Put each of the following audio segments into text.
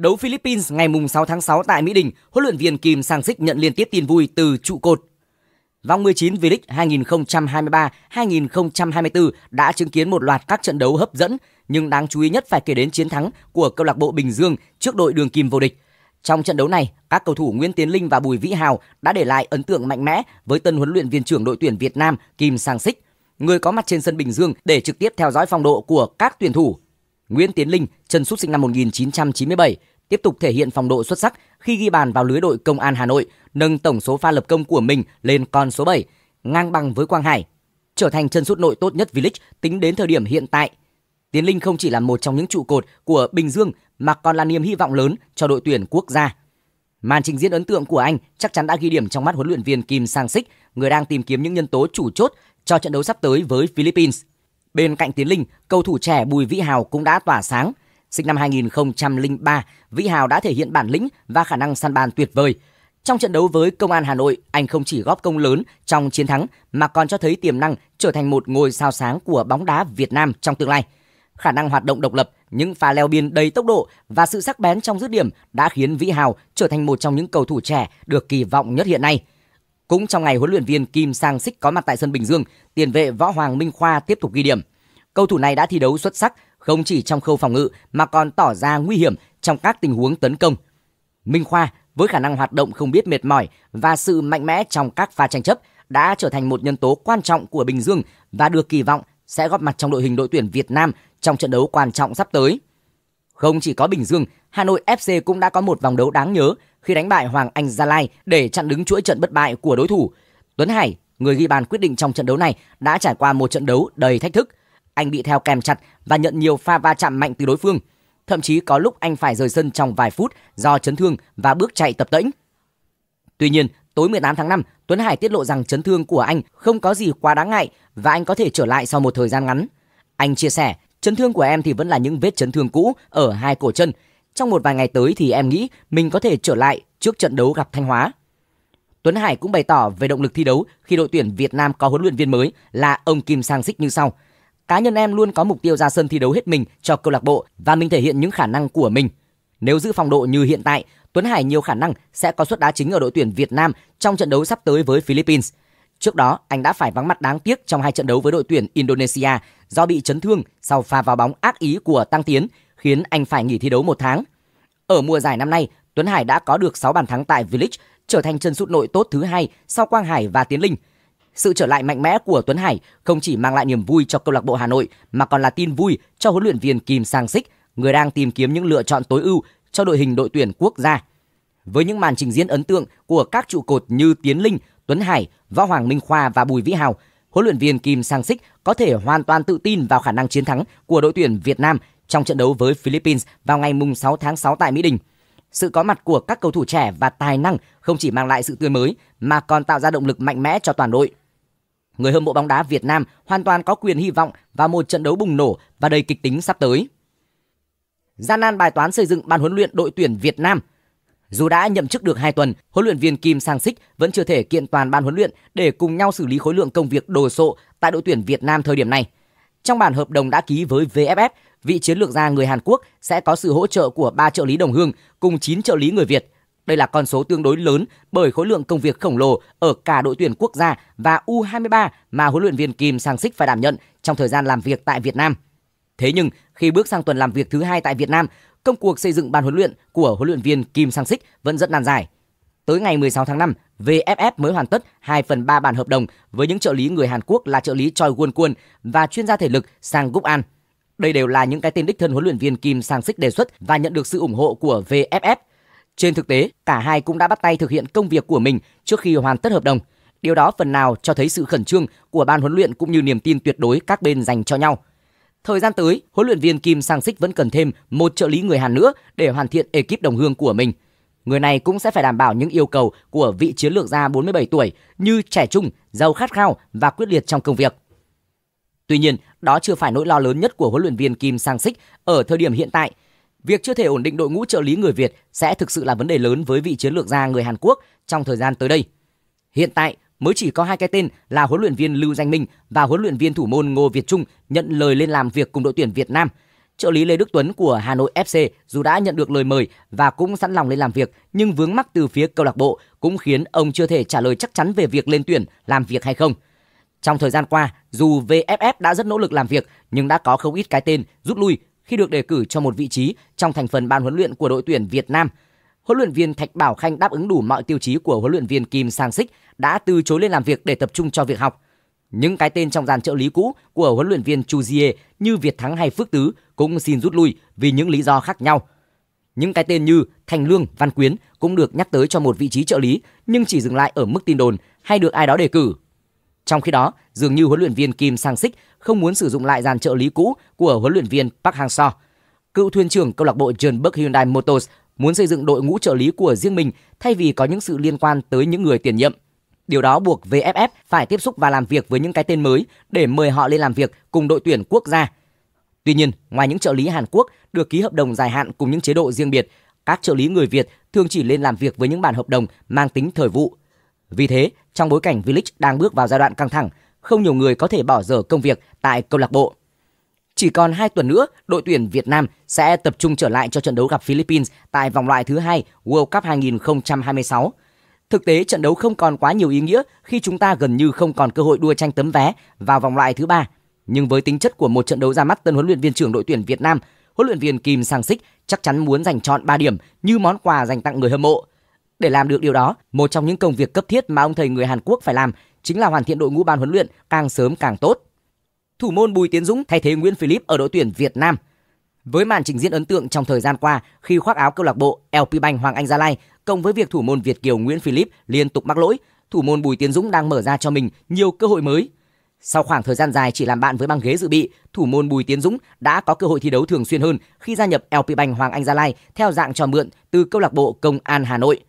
Đấu Philippines ngày 6 tháng 6 tại Mỹ Đình, huấn luyện viên Kim Sang Sik nhận liên tiếp tin vui từ trụ cột. Vòng 19 V-League 2023-2024 đã chứng kiến một loạt các trận đấu hấp dẫn, nhưng đáng chú ý nhất phải kể đến chiến thắng của câu lạc bộ Bình Dương trước đội Đường Kim vô địch. Trong trận đấu này, các cầu thủ Nguyễn Tiến Linh và Bùi Vĩ Hào đã để lại ấn tượng mạnh mẽ với tân huấn luyện viên trưởng đội tuyển Việt Nam Kim Sang Sik, người có mặt trên sân Bình Dương để trực tiếp theo dõi phong độ của các tuyển thủ Nguyễn Tiến Linh, chân sút sinh năm 1997, tiếp tục thể hiện phong độ xuất sắc khi ghi bàn vào lưới đội Công an Hà Nội, nâng tổng số pha lập công của mình lên con số 7, ngang bằng với Quang Hải, trở thành chân sút nội tốt nhất V-League tính đến thời điểm hiện tại. Tiến Linh không chỉ là một trong những trụ cột của Bình Dương mà còn là niềm hy vọng lớn cho đội tuyển quốc gia. Màn trình diễn ấn tượng của anh chắc chắn đã ghi điểm trong mắt huấn luyện viên Kim Sang Sik, người đang tìm kiếm những nhân tố chủ chốt cho trận đấu sắp tới với Philippines. Bên cạnh Tiến Linh, cầu thủ trẻ Bùi Vĩ Hào cũng đã tỏa sáng. Sinh năm 2003, Vĩ Hào đã thể hiện bản lĩnh và khả năng săn bàn tuyệt vời. Trong trận đấu với Công an Hà Nội, anh không chỉ góp công lớn trong chiến thắng mà còn cho thấy tiềm năng trở thành một ngôi sao sáng của bóng đá Việt Nam trong tương lai. Khả năng hoạt động độc lập, những pha leo biên đầy tốc độ và sự sắc bén trong dứt điểm đã khiến Vĩ Hào trở thành một trong những cầu thủ trẻ được kỳ vọng nhất hiện nay. Cũng trong ngày huấn luyện viên Kim Sang Sik có mặt tại sân Bình Dương, tiền vệ Võ Hoàng Minh Khoa tiếp tục ghi điểm. Cầu thủ này đã thi đấu xuất sắc không chỉ trong khâu phòng ngự mà còn tỏ ra nguy hiểm trong các tình huống tấn công. Minh Khoa với khả năng hoạt động không biết mệt mỏi và sự mạnh mẽ trong các pha tranh chấp đã trở thành một nhân tố quan trọng của Bình Dương và được kỳ vọng sẽ góp mặt trong đội hình đội tuyển Việt Nam trong trận đấu quan trọng sắp tới. Không chỉ có Bình Dương, Hà Nội FC cũng đã có một vòng đấu đáng nhớ khi đánh bại Hoàng Anh Gia Lai để chặn đứng chuỗi trận bất bại của đối thủ. Tuấn Hải, người ghi bàn quyết định trong trận đấu này, đã trải qua một trận đấu đầy thách thức. Anh bị theo kèm chặt và nhận nhiều pha va chạm mạnh từ đối phương. Thậm chí có lúc anh phải rời sân trong vài phút do chấn thương và bước chạy tập tễnh. Tuy nhiên, tối 18 tháng 5, Tuấn Hải tiết lộ rằng chấn thương của anh không có gì quá đáng ngại và anh có thể trở lại sau một thời gian ngắn. Anh chia sẻ, chấn thương của em thì vẫn là những vết chấn thương cũ ở hai cổ chân, trong một vài ngày tới thì em nghĩ mình có thể trở lại trước trận đấu gặp Thanh Hóa. Tuấn Hải cũng bày tỏ về động lực thi đấu khi đội tuyển Việt Nam có huấn luyện viên mới là ông Kim Sang Sik như sau. Cá nhân em luôn có mục tiêu ra sân thi đấu hết mình cho câu lạc bộ và mình thể hiện những khả năng của mình. Nếu giữ phong độ như hiện tại, Tuấn Hải nhiều khả năng sẽ có suất đá chính ở đội tuyển Việt Nam trong trận đấu sắp tới với Philippines. Trước đó, anh đã phải vắng mặt đáng tiếc trong hai trận đấu với đội tuyển Indonesia do bị chấn thương sau pha vào bóng ác ý của Tăng Tiến khiến anh phải nghỉ thi đấu một tháng. Ở mùa giải năm nay, Tuấn Hải đã có được 6 bàn thắng tại V-League, trở thành chân sút nội tốt thứ hai sau Quang Hải và Tiến Linh. Sự trở lại mạnh mẽ của Tuấn Hải không chỉ mang lại niềm vui cho câu lạc bộ Hà Nội mà còn là tin vui cho huấn luyện viên Kim Sang Sik, người đang tìm kiếm những lựa chọn tối ưu cho đội hình đội tuyển quốc gia. Với những màn trình diễn ấn tượng của các trụ cột như Tiến Linh, Tuấn Hải, Võ Hoàng Minh Khoa và Bùi Vĩ Hào, huấn luyện viên Kim Sang Sik có thể hoàn toàn tự tin vào khả năng chiến thắng của đội tuyển Việt Nam trong trận đấu với Philippines vào ngày 6 tháng 6 tại Mỹ Đình. Sự có mặt của các cầu thủ trẻ và tài năng không chỉ mang lại sự tươi mới mà còn tạo ra động lực mạnh mẽ cho toàn đội. Người hâm mộ bóng đá Việt Nam hoàn toàn có quyền hy vọng vào một trận đấu bùng nổ và đầy kịch tính sắp tới. Gian nan bài toán xây dựng ban huấn luyện đội tuyển Việt Nam dù đã nhậm chức được 2 tuần, huấn luyện viên Kim Sang Sích vẫn chưa thể kiện toàn ban huấn luyện để cùng nhau xử lý khối lượng công việc đồ sộ tại đội tuyển Việt Nam thời điểm này. Trong bản hợp đồng đã ký với VFF, vị chiến lược gia người Hàn Quốc sẽ có sự hỗ trợ của 3 trợ lý đồng hương cùng 9 trợ lý người Việt. Đây là con số tương đối lớn bởi khối lượng công việc khổng lồ ở cả đội tuyển quốc gia và U23 mà huấn luyện viên Kim Sang Sik phải đảm nhận trong thời gian làm việc tại Việt Nam. Thế nhưng, khi bước sang tuần làm việc thứ hai tại Việt Nam, công cuộc xây dựng ban huấn luyện của huấn luyện viên Kim Sang Sik vẫn rất nan giải. Tới ngày 16 tháng 5, VFF mới hoàn tất 2 phần 3 bản hợp đồng với những trợ lý người Hàn Quốc là trợ lý Choi Won Kwon và chuyên gia thể lực Sang Gup An. Đây đều là những cái tên đích thân huấn luyện viên Kim Sang Sik đề xuất và nhận được sự ủng hộ của VFF. Trên thực tế, cả hai cũng đã bắt tay thực hiện công việc của mình trước khi hoàn tất hợp đồng. Điều đó phần nào cho thấy sự khẩn trương của ban huấn luyện cũng như niềm tin tuyệt đối các bên dành cho nhau. Thời gian tới, huấn luyện viên Kim Sang Sik vẫn cần thêm một trợ lý người Hàn nữa để hoàn thiện ekip đồng hương của mình. Người này cũng sẽ phải đảm bảo những yêu cầu của vị chiến lược gia 47 tuổi như trẻ trung, giàu khát khao và quyết liệt trong công việc. Tuy nhiên, đó chưa phải nỗi lo lớn nhất của huấn luyện viên Kim Sang Sik ở thời điểm hiện tại. Việc chưa thể ổn định đội ngũ trợ lý người Việt sẽ thực sự là vấn đề lớn với vị chiến lược gia người Hàn Quốc trong thời gian tới đây. Hiện tại mới chỉ có hai cái tên là huấn luyện viên Lưu Danh Minh và huấn luyện viên thủ môn Ngô Việt Trung nhận lời lên làm việc cùng đội tuyển Việt Nam. Trợ lý Lê Đức Tuấn của Hà Nội FC dù đã nhận được lời mời và cũng sẵn lòng lên làm việc nhưng vướng mắc từ phía câu lạc bộ cũng khiến ông chưa thể trả lời chắc chắn về việc lên tuyển làm việc hay không. Trong thời gian qua, dù VFF đã rất nỗ lực làm việc nhưng đã có không ít cái tên rút lui khi được đề cử cho một vị trí trong thành phần ban huấn luyện của đội tuyển Việt Nam. Huấn luyện viên Thạch Bảo Khanh đáp ứng đủ mọi tiêu chí của huấn luyện viên Kim Sang Sích đã từ chối lên làm việc để tập trung cho việc học. Những cái tên trong dàn trợ lý cũ của huấn luyện viên Chu Jie như Việt Thắng hay Phước Tứ cũng xin rút lui vì những lý do khác nhau. Những cái tên như Thành Lương, Văn Quyến cũng được nhắc tới cho một vị trí trợ lý nhưng chỉ dừng lại ở mức tin đồn hay được ai đó đề cử trong khi đó, dường như huấn luyện viên Kim Sang-sik không muốn sử dụng lại dàn trợ lý cũ của huấn luyện viên Park Hang-seo. Cựu thuyền trưởng câu lạc bộ Jeonbuk Hyundai Motors muốn xây dựng đội ngũ trợ lý của riêng mình thay vì có những sự liên quan tới những người tiền nhiệm. Điều đó buộc VFF phải tiếp xúc và làm việc với những cái tên mới để mời họ lên làm việc cùng đội tuyển quốc gia. Tuy nhiên, ngoài những trợ lý Hàn Quốc được ký hợp đồng dài hạn cùng những chế độ riêng biệt, các trợ lý người Việt thường chỉ lên làm việc với những bản hợp đồng mang tính thời vụ. Vì thế, trong bối cảnh V-League đang bước vào giai đoạn căng thẳng, không nhiều người có thể bỏ dở công việc tại câu lạc bộ. Chỉ còn 2 tuần nữa, đội tuyển Việt Nam sẽ tập trung trở lại cho trận đấu gặp Philippines tại vòng loại thứ hai World Cup 2026. Thực tế trận đấu không còn quá nhiều ý nghĩa khi chúng ta gần như không còn cơ hội đua tranh tấm vé vào vòng loại thứ ba. Nhưng với tính chất của một trận đấu ra mắt tân huấn luyện viên trưởng đội tuyển Việt Nam, huấn luyện viên Kim Sang Sik chắc chắn muốn giành chọn 3 điểm như món quà dành tặng người hâm mộ. Để làm được điều đó, một trong những công việc cấp thiết mà ông thầy người Hàn Quốc phải làm chính là hoàn thiện đội ngũ ban huấn luyện càng sớm càng tốt. Thủ môn Bùi Tiến Dũng thay thế Nguyễn Philip ở đội tuyển Việt Nam. Với màn trình diễn ấn tượng trong thời gian qua khi khoác áo câu lạc bộ LP Bank Hoàng Anh Gia Lai, cộng với việc thủ môn Việt Kiều Nguyễn Philip liên tục mắc lỗi, thủ môn Bùi Tiến Dũng đang mở ra cho mình nhiều cơ hội mới. Sau khoảng thời gian dài chỉ làm bạn với băng ghế dự bị, thủ môn Bùi Tiến Dũng đã có cơ hội thi đấu thường xuyên hơn khi gia nhập LP Bank Hoàng Anh Gia Lai theo dạng cho mượn từ câu lạc bộ Công an Hà Nội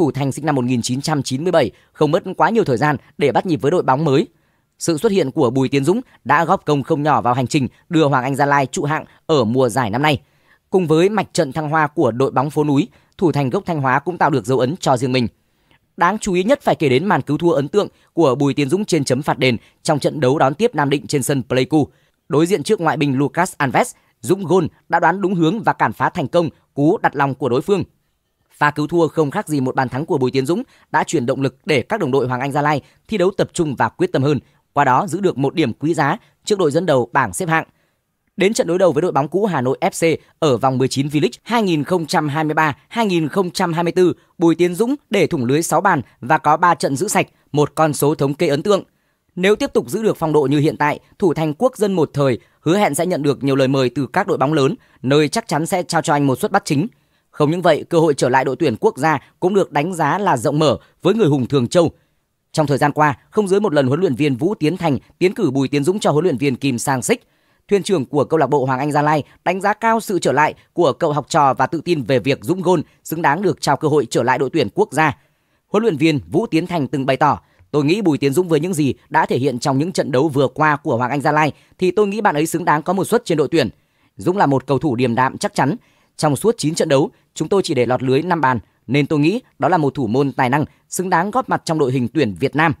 thủ thành sinh năm 1997 không mất quá nhiều thời gian để bắt nhịp với đội bóng mới. Sự xuất hiện của Bùi Tiến Dũng đã góp công không nhỏ vào hành trình đưa Hoàng Anh Gia Lai trụ hạng ở mùa giải năm nay. Cùng với mạch trận thăng hoa của đội bóng phố núi, thủ thành gốc Thanh Hóa cũng tạo được dấu ấn cho riêng mình. Đáng chú ý nhất phải kể đến màn cứu thua ấn tượng của Bùi Tiến Dũng trên chấm phạt đền trong trận đấu đón tiếp Nam Định trên sân Pleiku. Đối diện trước ngoại binh Lucas Alves, Dũng gôn đã đoán đúng hướng và cản phá thành công cú đặt lòng của đối phương Pha cứu thua không khác gì một bàn thắng của Bùi Tiến Dũng đã chuyển động lực để các đồng đội Hoàng Anh Gia Lai thi đấu tập trung và quyết tâm hơn, qua đó giữ được một điểm quý giá trước đội dẫn đầu bảng xếp hạng. Đến trận đối đầu với đội bóng cũ Hà Nội FC ở vòng 19 V-League 2023-2024, Bùi Tiến Dũng để thủng lưới 6 bàn và có 3 trận giữ sạch, một con số thống kê ấn tượng. Nếu tiếp tục giữ được phong độ như hiện tại, thủ thành quốc dân một thời hứa hẹn sẽ nhận được nhiều lời mời từ các đội bóng lớn, nơi chắc chắn sẽ trao cho anh một suất bắt chính – không những vậy, cơ hội trở lại đội tuyển quốc gia cũng được đánh giá là rộng mở với người hùng Thường Châu. Trong thời gian qua, không dưới một lần huấn luyện viên Vũ Tiến Thành tiến cử Bùi Tiến Dũng cho huấn luyện viên Kim Sang Sích. Thuyền trưởng của câu lạc bộ Hoàng Anh Gia Lai đánh giá cao sự trở lại của cậu học trò và tự tin về việc Dũng Gôn xứng đáng được trao cơ hội trở lại đội tuyển quốc gia. Huấn luyện viên Vũ Tiến Thành từng bày tỏ, Tôi nghĩ Bùi Tiến Dũng với những gì đã thể hiện trong những trận đấu vừa qua của Hoàng Anh Gia Lai thì tôi nghĩ bạn ấy xứng đáng có một suất trên đội tuyển. Dũng là một cầu thủ điềm đạm chắc chắn, trong suốt 9 trận đấu, chúng tôi chỉ để lọt lưới 5 bàn nên tôi nghĩ đó là một thủ môn tài năng xứng đáng góp mặt trong đội hình tuyển Việt Nam.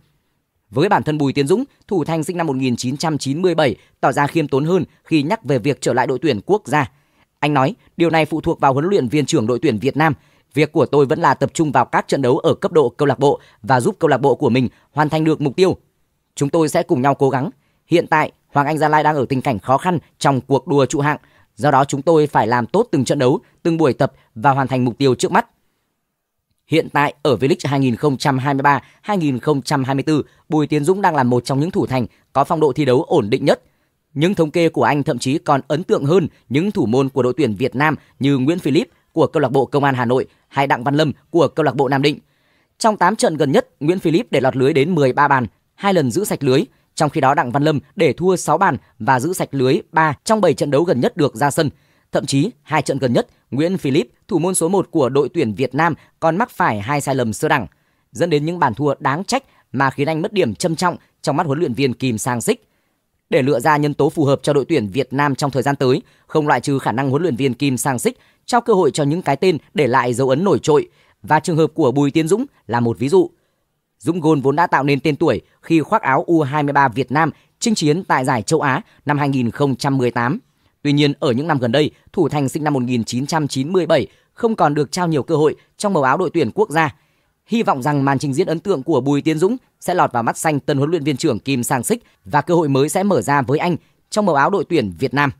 Với bản thân Bùi Tiến Dũng, thủ thành sinh năm 1997 tỏ ra khiêm tốn hơn khi nhắc về việc trở lại đội tuyển quốc gia. Anh nói, điều này phụ thuộc vào huấn luyện viên trưởng đội tuyển Việt Nam. Việc của tôi vẫn là tập trung vào các trận đấu ở cấp độ câu lạc bộ và giúp câu lạc bộ của mình hoàn thành được mục tiêu. Chúng tôi sẽ cùng nhau cố gắng. Hiện tại, Hoàng Anh Gia Lai đang ở tình cảnh khó khăn trong cuộc đua trụ hạng Do đó chúng tôi phải làm tốt từng trận đấu, từng buổi tập và hoàn thành mục tiêu trước mắt. Hiện tại ở V-League 2023-2024, Bùi Tiến Dũng đang là một trong những thủ thành có phong độ thi đấu ổn định nhất. Những thống kê của anh thậm chí còn ấn tượng hơn những thủ môn của đội tuyển Việt Nam như Nguyễn Philip của câu lạc bộ Công an Hà Nội hay Đặng Văn Lâm của câu lạc bộ Nam Định. Trong 8 trận gần nhất, Nguyễn Philip để lọt lưới đến 13 bàn, hai lần giữ sạch lưới, trong khi đó Đặng Văn Lâm để thua 6 bàn và giữ sạch lưới 3 trong 7 trận đấu gần nhất được ra sân. Thậm chí hai trận gần nhất, Nguyễn Philip, thủ môn số 1 của đội tuyển Việt Nam còn mắc phải hai sai lầm sơ đẳng, dẫn đến những bàn thua đáng trách mà khiến anh mất điểm trầm trọng trong mắt huấn luyện viên Kim Sang Sik. Để lựa ra nhân tố phù hợp cho đội tuyển Việt Nam trong thời gian tới, không loại trừ khả năng huấn luyện viên Kim Sang Sik trao cơ hội cho những cái tên để lại dấu ấn nổi trội và trường hợp của Bùi Tiến Dũng là một ví dụ. Dũng Gôn vốn đã tạo nên tên tuổi khi khoác áo U23 Việt Nam chinh chiến tại giải châu Á năm 2018. Tuy nhiên, ở những năm gần đây, thủ thành sinh năm 1997 không còn được trao nhiều cơ hội trong màu áo đội tuyển quốc gia. Hy vọng rằng màn trình diễn ấn tượng của Bùi Tiến Dũng sẽ lọt vào mắt xanh tân huấn luyện viên trưởng Kim Sang Sik và cơ hội mới sẽ mở ra với anh trong màu áo đội tuyển Việt Nam.